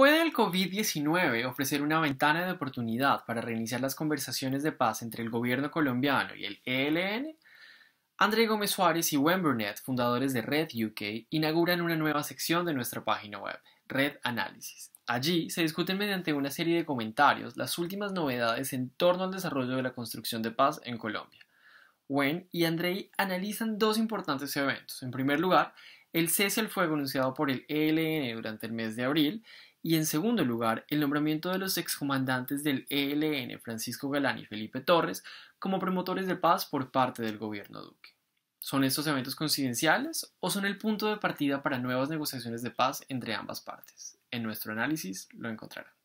¿Puede el COVID-19 ofrecer una ventana de oportunidad para reiniciar las conversaciones de paz entre el gobierno colombiano y el ELN? André Gómez Suárez y Wen Burnett, fundadores de Red UK, inauguran una nueva sección de nuestra página web, Red Análisis. Allí se discuten mediante una serie de comentarios las últimas novedades en torno al desarrollo de la construcción de paz en Colombia. Wen y André analizan dos importantes eventos. En primer lugar, el cese al fuego anunciado por el ELN durante el mes de abril y en segundo lugar el nombramiento de los excomandantes del ELN Francisco Galán y Felipe Torres como promotores de paz por parte del gobierno Duque. ¿Son estos eventos coincidenciales o son el punto de partida para nuevas negociaciones de paz entre ambas partes? En nuestro análisis lo encontrarán.